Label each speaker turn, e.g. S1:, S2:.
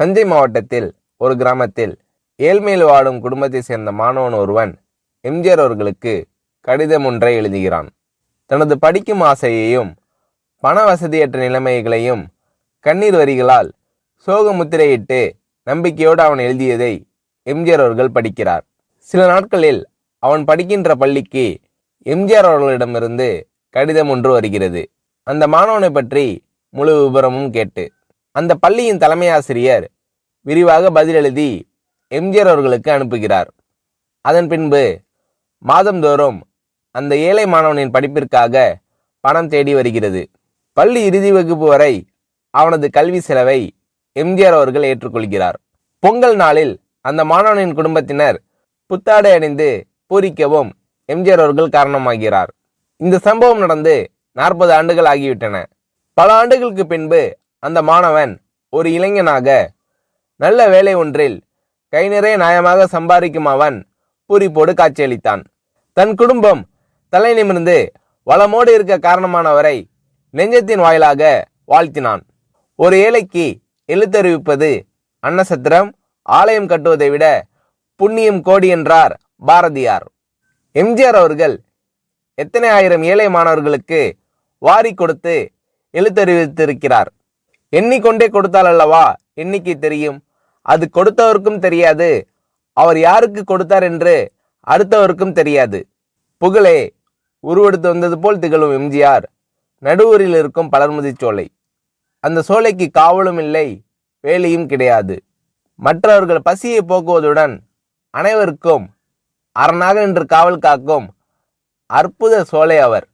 S1: தஞ்சை மாவட்டத்தில் ஒரு கிராமத்தில் ஏழ்மையில் வாடும் குடும்பத்தை சேர்ந்த மாணவன் ஒருவன் எம்ஜிஆர் அவர்களுக்கு கடிதம் ஒன்றை எழுதுகிறான் தனது படிக்கும் ஆசையையும் பண வசதியற்ற நிலைமைகளையும் கண்ணீர் வரிகளால் சோக முத்திரையிட்டு நம்பிக்கையோடு அவன் எழுதியதை எம்ஜிஆர் அவர்கள் படிக்கிறார் சில நாட்களில் அவன் படிக்கின்ற பள்ளிக்கு எம்ஜிஆர் அவர்களிடமிருந்து கடிதம் ஒன்று வருகிறது அந்த மாணவனை பற்றி முழு விபரமும் கேட்டு அந்த பள்ளியின் தலைமை ஆசிரியர் விரிவாக எழுதி எம்ஜிஆர் அவர்களுக்கு அனுப்புகிறார் அதன் பின்பு மாதந்தோறும் அந்த ஏழை மாணவனின் படிப்பிற்காக பணம் தேடி வருகிறது பள்ளி இறுதி வகுப்பு வரை அவனது கல்வி செலவை எம்ஜிஆர் அவர்கள் ஏற்றுக்கொள்கிறார் பொங்கல் நாளில் அந்த மாணவனின் குடும்பத்தினர் புத்தாடை அணிந்து பூரிக்கவும் எம்ஜிஆர் அவர்கள் காரணமாகிறார் இந்த சம்பவம் நடந்து நாற்பது ஆண்டுகள் ஆகிவிட்டன பல ஆண்டுகளுக்கு பின்பு அந்த மாணவன் ஒரு இளைஞனாக நல்ல வேலை ஒன்றில் கை நிறைய நியாயமாக சம்பாதிக்கும் அவன் பூரிப்போடு காட்சியளித்தான் தன் குடும்பம் தலை நிமிர்ந்து வளமோடு இருக்க காரணமானவரை நெஞ்சத்தின் வாயிலாக வாழ்த்தினான் ஒரு ஏழைக்கு எழுத்தறிவிப்பது அன்னசத்திரம் ஆலயம் கட்டுவதை விட புண்ணியம் கோடி என்றார் பாரதியார் எம்ஜிஆர் அவர்கள் எத்தனை ஆயிரம் ஏழை மாணவர்களுக்கு வாரி கொடுத்து எழுத்தறிவித்திருக்கிறார் எண்ணிக்கொண்டே கொடுத்தால் அல்லவா எண்ணிக்கை தெரியும் அது கொடுத்தவருக்கும் தெரியாது அவர் யாருக்கு கொடுத்தார் என்று அடுத்தவருக்கும் தெரியாது புகழே உருவெடுத்து வந்தது போல் திகழும் எம்ஜிஆர் நடுவூரில் இருக்கும் பலர்முதி சோலை அந்த சோலைக்கு காவலும் இல்லை வேலையும் கிடையாது மற்றவர்கள் பசியை போக்குவதுடன் அனைவருக்கும் அரணாக நின்று காவல் காக்கும் அற்புத சோலை அவர்